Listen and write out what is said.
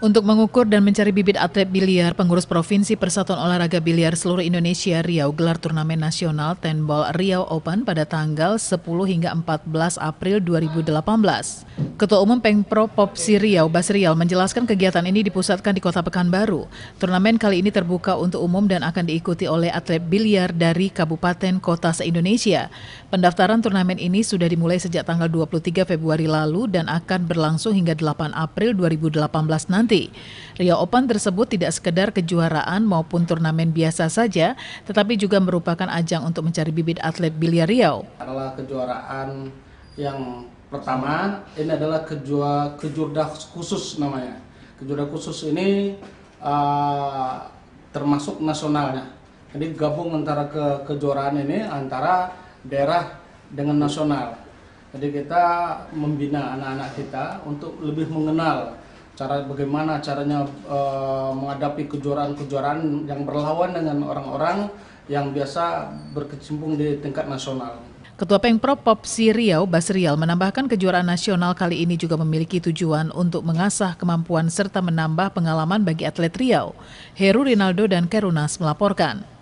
Untuk mengukur dan mencari bibit atlet biliar, pengurus Provinsi Persatuan Olahraga Biliar Seluruh Indonesia Riau gelar turnamen nasional Tenball Riau Open pada tanggal 10 hingga 14 April 2018. Ketua Umum Pengpro Popsi Riau Basrial menjelaskan kegiatan ini dipusatkan di Kota Pekanbaru. Turnamen kali ini terbuka untuk umum dan akan diikuti oleh atlet biliar dari kabupaten kota se-Indonesia. Pendaftaran turnamen ini sudah dimulai sejak tanggal 23 Februari lalu dan akan berlangsung hingga 8 April 2018 nanti. Riau Open tersebut tidak sekedar kejuaraan maupun turnamen biasa saja, tetapi juga merupakan ajang untuk mencari bibit atlet biliar Riau. Adalah kejuaraan yang Pertama, ini adalah kejua, kejurda khusus namanya. Kejurda khusus ini uh, termasuk nasionalnya. Jadi gabung antara ke kejuaraan ini antara daerah dengan nasional. Jadi kita membina anak-anak kita untuk lebih mengenal cara bagaimana caranya uh, menghadapi kejuaraan-kejuaraan yang berlawan dengan orang-orang yang biasa berkecimpung di tingkat nasional. Ketua Pengpro Popsi Riau Basrial menambahkan kejuaraan nasional kali ini juga memiliki tujuan untuk mengasah kemampuan serta menambah pengalaman bagi atlet Riau. Heru Rinaldo dan Kerunas melaporkan.